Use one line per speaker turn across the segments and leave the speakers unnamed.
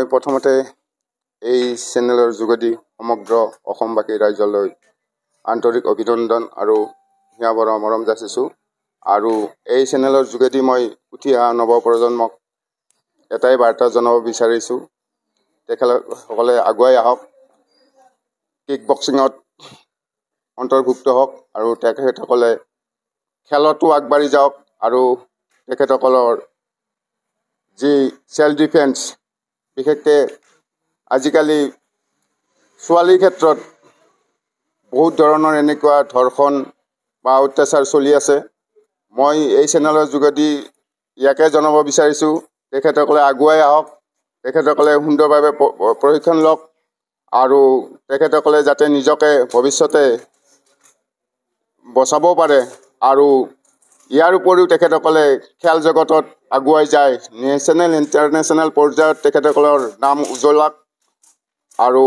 মই প্ৰথমতে এই চেনেলৰ যোগেদি সমগ্ৰ অসমবাসী ৰাইজলৈ আন্তৰিক অভিনন্দন আৰু হিয়াবৰ মৰম যাচিছোঁ আৰু এই চেনেলৰ যোগেদি মই উঠি অহা নৱপ্ৰজন্মক এটাই বাৰ্তা জনাব বিচাৰিছোঁ তেখেতসকলে আগুৱাই আহক কিক বক্সিঙত অন্তৰ্ভুক্ত হওক আৰু তেখেতসকলে খেলতো আগবাঢ়ি যাওক আৰু তেখেতসকলৰ যি চেল্ফ ডিফেন্স বিশেষকৈ আজিকালি ছোৱালীৰ ক্ষেত্ৰত বহুত ধৰণৰ এনেকুৱা ধৰ্ষণ বা অত্যাচাৰ চলি আছে মই এই চেনেলৰ যোগেদি ইয়াকে জনাব বিচাৰিছোঁ তেখেতসকলে আগুৱাই আহক তেখেতসকলে সুন্দৰভাৱে প্ৰশিক্ষণ লওক আৰু তেখেতসকলে যাতে নিজকে ভৱিষ্যতে বচাব পাৰে আৰু ইয়াৰ উপৰিও তেখেতসকলে খেল জগতত আগুৱাই যায় নেশ্যনেল ইণ্টাৰনেশ্যনেল পৰ্যায়ত তেখেতসকলৰ নাম উজ্বলাক আৰু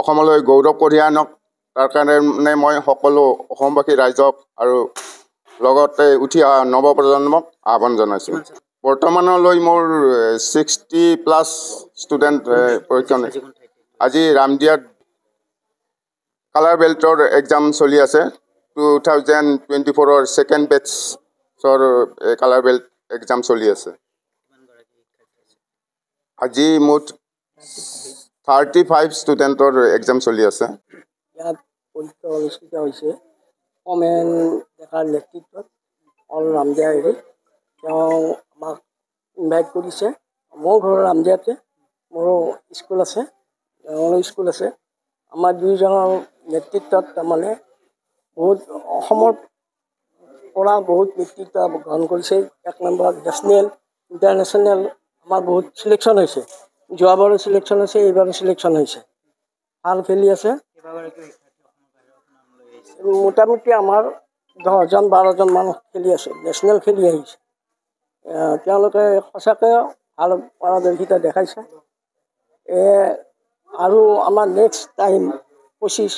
অসমলৈ গৌৰৱ কঢ়িয়াই আনক তাৰ কাৰণে মই সকলো অসমবাসী ৰাইজক আৰু লগতে উঠি অহা নৱ প্ৰজন্মক আহ্বান জনাইছোঁ বৰ্তমানলৈ মোৰ ছিক্সটি প্লাছ ষ্টুডেণ্ট পৰীক্ষণ আজি ৰামদিয়াত কালাৰ বেল্টৰ এক্সাম চলি আছে টুথাউজেণ্ড টুৱেণ্টি ফ'ৰৰ ছেকেণ্ড বেটছৰ কালাৰ বেল্ট এক্সাম চলি আছে আজি মুঠ থাৰ্টি ফাইভ ষ্টুডেণ্টৰ এক্সাম চলি আছে
ইয়াত পৰীক্ষা অনুষ্ঠিত হৈছে কমেন ডেকাৰ নেতৃত্বত অল ৰামদিয়াই তেওঁ আমাক ইনভাইট কৰিছে মোৰ ঘৰ ৰামদিয়াতে মোৰো স্কুল আছে তেওঁৰো স্কুল আছে আমাৰ দুয়োজনৰ নেতৃত্বত তাৰমানে বহুত অসমৰ পৰা বহুত নেতৃত্ব গ্ৰহণ কৰিছে এক নম্বৰ নেশ্যনেল ইণ্টাৰনেশ্যনেল আমাৰ বহুত চিলেকশ্যন হৈছে যোৱাবাৰো চিলেকশ্যন হৈছে এইবাৰো চিলেকশ্যন হৈছে ভাল খেলি আছে মোটামুটি আমাৰ দহজন বাৰজন মানুহ খেলি আছে নেশ্যনেল খেলি আহিছে তেওঁলোকে সঁচাকৈ ভাল পাৰদৰ্শিতা দেখাইছে আৰু আমাৰ নেক্সট টাইম পঁচিছ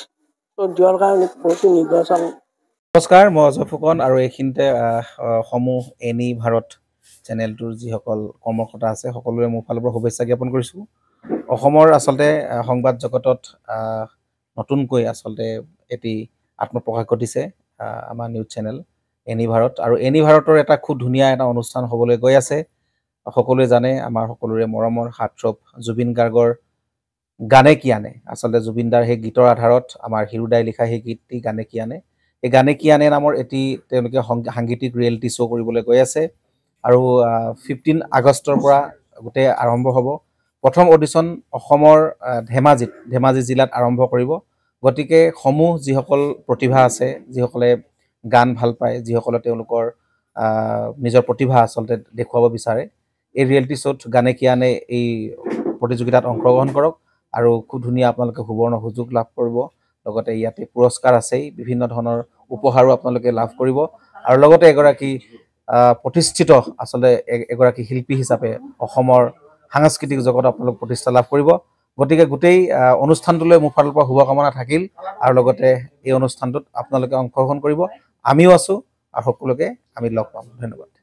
নমস্কাৰ
মই অজয় ফুকন আৰু এইখিনিতে সমূহ এনি ভাৰত চেনেলটোৰ যিসকল কৰ্মকৰ্তা আছে সকলোৰে মোৰ ফালৰ পৰা শুভেচ্ছা জ্ঞাপন কৰিছোঁ অসমৰ আচলতে সংবাদ জগতত নতুনকৈ আচলতে এটি আত্মপ্ৰকাশ ঘটিছে আমাৰ নিউজ চেনেল এনি ভাৰত আৰু এনি ভাৰতৰ এটা খুব ধুনীয়া এটা অনুষ্ঠান হ'বলৈ গৈ আছে সকলোৱে জানে আমাৰ সকলোৰে মৰমৰ হাৰ্ট জুবিন গাৰ্গৰ গানে কি আনে আচলতে জুবিনদাৰ সেই গীতৰ আধাৰত আমাৰ হিৰোদাই লিখা সেই গীতটি গানে কি আনে এই গানে কি আনে নামৰ এটি তেওঁলোকে সাংগীতিক ৰিয়েলিটি শ্ব' কৰিবলৈ গৈ আছে আৰু ফিফটিন আগষ্টৰ পৰা গোটেই আৰম্ভ হ'ব প্ৰথম অডিশ্যন অসমৰ ধেমাজিত ধেমাজি জিলাত আৰম্ভ কৰিব গতিকে সমূহ যিসকল প্ৰতিভা আছে যিসকলে গান ভাল পায় যিসকলে তেওঁলোকৰ নিজৰ প্ৰতিভা আচলতে দেখুৱাব বিচাৰে এই ৰিয়েলিটি শ্ব'ত গানে কি আনে এই প্ৰতিযোগিতাত অংশগ্ৰহণ কৰক আৰু খুব ধুনীয়া আপোনালোকে সুবৰ্ণ সুযোগ লাভ কৰিব লগতে ইয়াতে পুৰস্কাৰ আছেই বিভিন্ন ধৰণৰ উপহাৰো আপোনালোকে লাভ কৰিব আৰু লগতে এগৰাকী প্ৰতিষ্ঠিত আচলতে এগৰাকী শিল্পী হিচাপে অসমৰ সাংস্কৃতিক জগত আপোনালোক প্ৰতিষ্ঠা লাভ কৰিব গতিকে গোটেই অনুষ্ঠানটোলৈ মোৰ ফালৰ পৰা শুভকামনা থাকিল আৰু লগতে এই অনুষ্ঠানটোত আপোনালোকে অংশগ্ৰহণ কৰিব আমিও আছোঁ আৰু সকলোকে আমি লগ পাম ধন্যবাদ